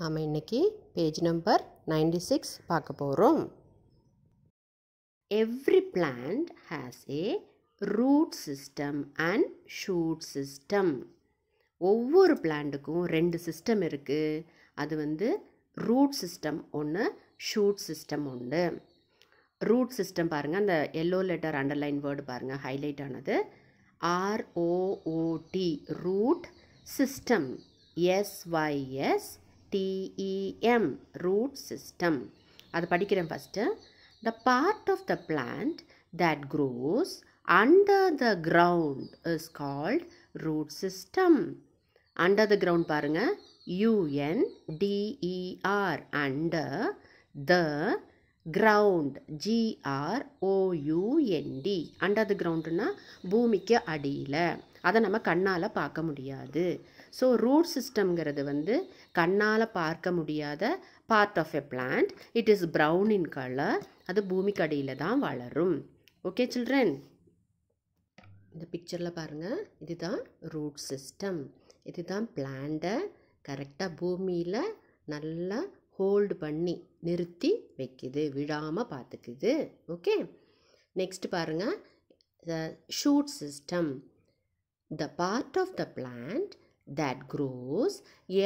நாம் இன்றைக்கி page number ninety six பார்க்க போகிறோம் every plant has a root system and shoot system ஒவ்வொரு பிளான்ட்டுக்கும் ரெண்டு சிஸ்டம் இருக்குது அது வந்து ரூட் சிஸ்டம் ஒன்று ஷூட் சிஸ்டம் ஒன்று ரூட் சிஸ்டம் பாருங்கள் அந்த எல்லோ லெட்டர் அண்டர்லைன் வேர்டு பாருங்கள் ஹைலைட் ஆனது R O O T root system S Y S T E M root system அது படிக்கிறேன் first the part of the plant that grows under the ground is called root system under the ground பாருங்கள் U N D E R under the ground ஜிஆர்ஓயூஎன்டி under the கிரவுண்டுன்னா பூமிக்கு அடியில் அதை நம்ம கண்ணால் பார்க்க முடியாது ஸோ ரூட் சிஸ்டம்ங்கிறது வந்து கண்ணால் பார்க்க முடியாத part of a plant it is brown in colour அது பூமிக்கடியில் தான் வளரும் ஓகே சில்ட்ரன் இந்த பிக்சரில் பாருங்கள் இதுதான் ரூட் சிஸ்டம் இதுதான் பிளான்ட்டை கரெக்டாக பூமியில் நல்லா ஹோல்டு பண்ணி நிறுத்தி வைக்குது விழாமல் பார்த்துக்குது ஓகே நெக்ஸ்ட் பாருங்கள் shoot system The part of the plant that grows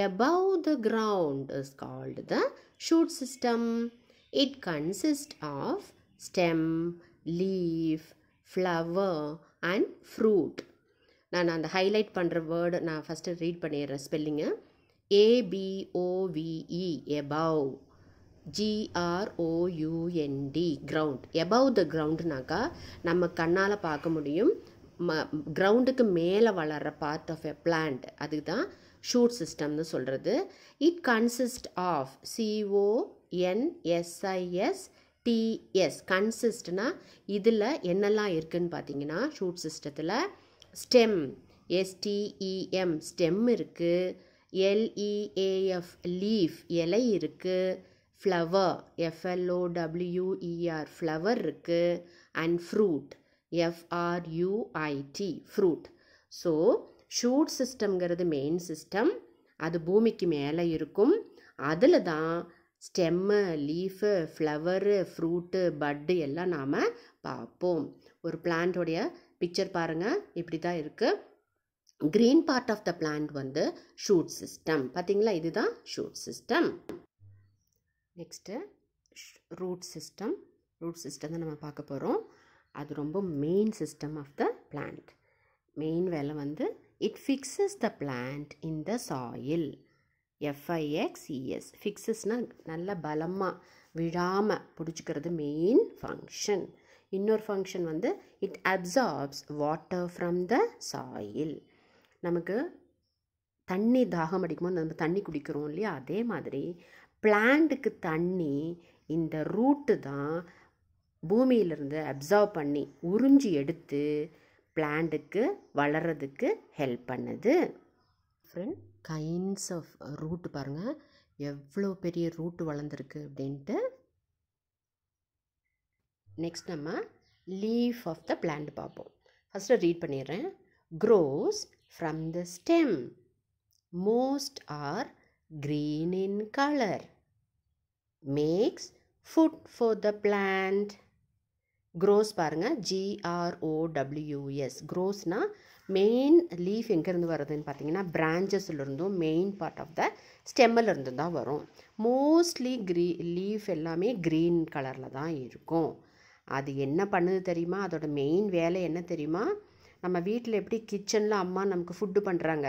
above the ground is called the shoot system. It consists of stem, leaf, flower and fruit. நான் அந்த ஹைலைட் பண்ணுற வேர்டு நான் above G-R-O-U-N-D ground above the ground கிரவுண்ட்னாக்கா நம்ம கண்ணால் பார்க்க முடியும் ம கிரவுண்டுக்கு மேலே வளர்கிற பார்ட் ஆஃப் எ பிளான்ட் தான் ஷூட் சிஸ்டம்னு சொல்கிறது it consist of C O N S I S T S கன்சிஸ்ட்னா இதில் என்னெல்லாம் இருக்குதுன்னு பார்த்தீங்கன்னா ஷூட் சிஸ்டத்தில் ஸ்டெம் எஸ்டிஇஎம் ஸ்டெம் e இருக்குது எல்இஏஎஃப் லீஃப் e இலை இருக்குது ஃப்ளவர் எஃப்எல்ஓடபிள்யூஇஆர் டபிள்யூஇஆர் ஃப்ளவர் இருக்குது and fruit F R U I T fruit so shoot சிஸ்டம்ங்கிறது மெயின் சிஸ்டம் அது பூமிக்கு மேலே இருக்கும் அதில் தான் ஸ்டெம்மு லீஃபு ஃப்ளவரு ஃப்ரூட்டு பட்டு எல்லாம் நாம் பார்ப்போம் ஒரு பிளான்ட்டோடைய பிக்சர் பாருங்கள் இப்படி தான் இருக்குது green part of the plant வந்து ஷூட் சிஸ்டம் பார்த்தீங்களா இதுதான் shoot system next root system root system தான் நம்ம பார்க்க போகிறோம் அது ரொம்ப main system of the plant main வேலை வந்து it fixes the plant in the soil F I X E S ஃபிக்ஸஸ்னால் நல்ல பலமாக விழாமல் பிடிச்சிக்கிறது மெயின் ஃபங்க்ஷன் இன்னொரு ஃபங்க்ஷன் வந்து it absorbs water from the soil நமக்கு தண்ணி தாகம் அடிக்கும்போது நம்ம தண்ணி குடிக்கிறோம் இல்லையா அதே மாதிரி பிளான்ட்டுக்கு தண்ணி இந்த ரூட்டு தான் பூமியிலிருந்து அப்சர்வ் பண்ணி உறிஞ்சி எடுத்து பிளான்ட்டுக்கு வளர்கிறதுக்கு ஹெல்ப் பண்ணுது ஃப்ரெண்ட் கைண்ட்ஸ் ஆஃப் ரூட்டு பாருங்கள் எவ்வளோ பெரிய ரூட்டு வளர்ந்துருக்கு அப்படின்ட்டு நெக்ஸ்ட் நம்ம லீஃப் ஆஃப் த பிளான்ட் பார்ப்போம் ஃபஸ்ட்டு ரீட் பண்ணிடுறேன் grows from the stem most are green in colour makes food for the plant grows பாருங்கள் ஜிஆர்ஓடபிள்யூஎஸ் க்ரோஸ்னால் மெயின் லீஃப் எங்கேருந்து வருதுன்னு பார்த்தீங்கன்னா பிரான்ச்சஸ்லேருந்தும் மெயின் பார்ட் ஆஃப் த ஸ்டெம்மிலிருந்து தான் வரும் மோஸ்ட்லி க்ரீ லீஃப் எல்லாமே க்ரீன் கலரில் தான் இருக்கும் அது என்ன பண்ணுது தெரியுமா அதோட மெயின் வேலை என்ன தெரியுமா நம்ம வீட்டில் எப்படி கிச்சனில் அம்மா நமக்கு ஃபுட்டு பண்ணுறாங்க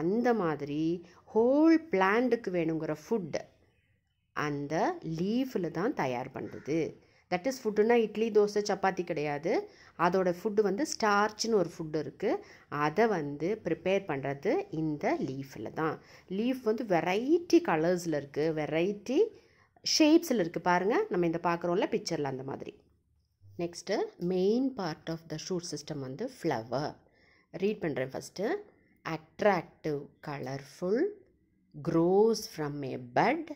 அந்த மாதிரி ஹோல் பிளான்ட்டுக்கு வேணுங்கிற ஃபுட்டு அந்த லீஃபில் தான் தயார் பண்ணுறது தட் இஸ் ஃபுட்டுனால் இட்லி தோசை சப்பாத்தி கிடையாது அதோட ஃபுட்டு வந்து ஸ்டார்ச்னு ஒரு ஃபுட்டு இருக்குது அதை வந்து ப்ரிப்பேர் பண்ணுறது இந்த லீஃபில் தான் லீஃப் வந்து வெரைட்டி கலர்ஸில் இருக்குது வெரைட்டி ஷேப்ஸில் இருக்குது பாருங்கள் நம்ம இந்த பார்க்குறோம்ல பிக்சரில் அந்த மாதிரி next main part of the shoot system வந்து ஃப்ளவர் ரீட் பண்ணுறேன் first attractive colourful grows from a bud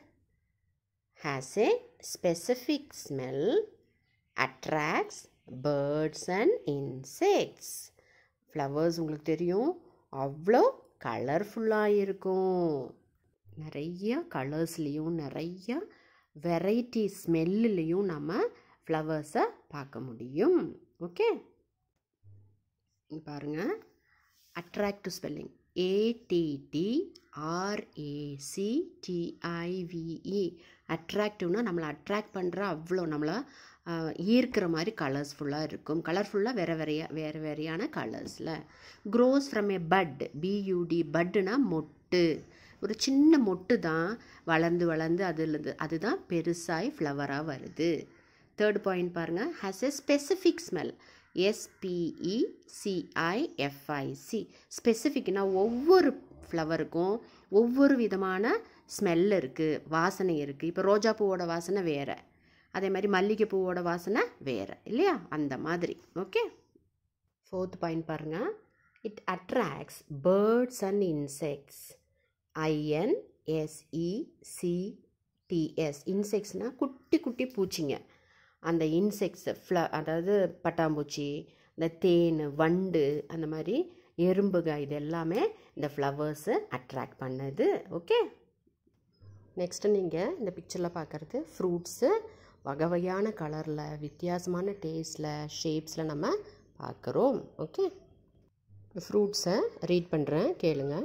has a specific smell, attracts birds and insects. Flowers உங்களுக்கு தெரியும் அவ்வளோ கலர்ஃபுல்லாக இருக்கும் நிறையா கலர்ஸ்லேயும் நிறையா வெரைட்டி ஸ்மெல்லுலேயும் நம்ம ஃப்ளவர்ஸை பார்க்க முடியும் ஓகே பாருங்கள் அட்ராக்டிவ் ஸ்பெல்லிங் ஏடிடி ஆர்ஏசிடிஐவிஇ அட்ராக்டிவ்னா e. நம்மளை அட்ராக்ட் பண்ணுற அவ்வளோ நம்மளை ஈர்க்கிற மாதிரி கலர்ஸ்ஃபுல்லாக இருக்கும் கலர்ஃபுல்லாக வேறு வேறையா வேறு வேறையான கலர்ஸில் grows from a bud B U D பட்டுனா மொட்டு ஒரு சின்ன மொட்டு தான் வளர்ந்து வளர்ந்து அதுலேருந்து அதுதான் பெருசாகி ஃப்ளவராக வருது தேர்ட் பாயிண்ட் பாருங்கள் ஹாஸ் எ ஸ்பெசிஃபிக் ஸ்மெல் எஸ்பிஇசிஐஎஃப்ஐசி ஸ்பெசிஃபிக்னால் ஒவ்வொரு ஃப்ளவருக்கும் ஒவ்வொரு விதமான ஸ்மெல் இருக்குது வாசனை இருக்குது இப்போ ரோஜா பூவோட வாசனை வேறு அதே மாதிரி மல்லிகை பூவோட வாசனை வேறு இல்லையா அந்த மாதிரி ஓகே ஃபோர்த் பாயிண்ட் பாருங்கள் it attracts birds and insects ஐஎன்எஸ்இசிடிஎஸ் இன்செக்ட்ஸ்னால் குட்டி குட்டி பூச்சிங்க அந்த இன்செக்ட்ஸ் ஃப்ள அதாவது பட்டாம்பூச்சி இந்த தேன் வண்டு அந்த மாதிரி எறும்புக இது எல்லாமே இந்த ஃப்ளவர்ஸு அட்ராக்ட் பண்ணுது ஓகே நெக்ஸ்ட்டு நீங்கள் இந்த பிக்சரில் பார்க்குறது ஃப்ரூட்ஸு வகை வகையான கலரில் வித்தியாசமான டேஸ்டில் ஷேப்ஸில் நம்ம பார்க்குறோம் ஓகே ஃப்ரூட்ஸை ரீட் பண்ணுறேன் கேளுங்க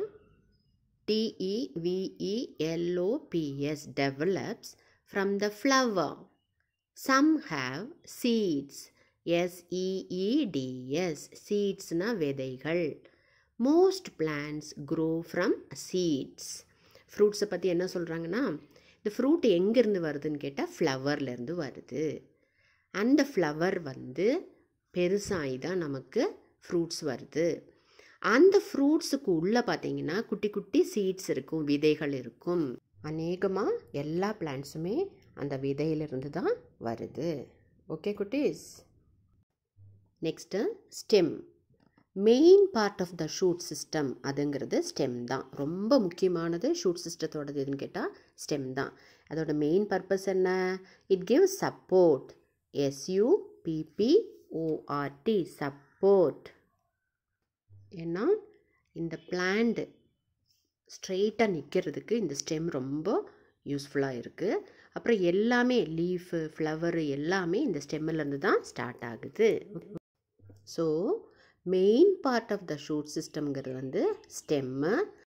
டிஇவிஇஎல்ஓபிஎஸ் develops from the flower some have seeds எஸ்இஇடிஎஸ் சீட்ஸ்னா e e விதைகள் most plans grow from seeds ஃப்ரூட்ஸை பற்றி என்ன சொல்கிறாங்கன்னா இந்த ஃப்ரூட் எங்கேருந்து வருதுன்னு கேட்டால் ஃப்ளவர்லேருந்து வருது அந்த ஃப்ளவர் வந்து பெருசாகி தான் நமக்கு ஃப்ரூட்ஸ் வருது அந்த ஃப்ரூட்ஸுக்கு உள்ளே பார்த்தீங்கன்னா குட்டி குட்டி சீட்ஸ் இருக்கும் விதைகள் இருக்கும் அநேகமாக எல்லா பிளான்ட்ஸுமே அந்த விதையிலிருந்து தான் வருது ஓகே குட்டீஸ் next stem main part of the shoot system அதுங்கிறது ஸ்டெம் தான் ரொம்ப முக்கியமானது ஷூட் சிஸ்டத்தோடது எதுன்னு கேட்டால் ஸ்டெம் தான் அதோட மெயின் பர்பஸ் என்ன it give support S U P P O R T support ஏன்னா இந்த பிளான்டு ஸ்ட்ரெயிட்டாக நிற்கிறதுக்கு இந்த ஸ்டெம் ரொம்ப யூஸ்ஃபுல்லாக இருக்குது அப்புறம் எல்லாமே லீஃபு ஃப்ளவரு எல்லாமே இந்த ஸ்டெம்மிலேருந்து தான் ஸ்டார்ட் ஆகுது so main part of the shoot சிஸ்டம்ங்கிறது வந்து ஸ்டெம்மு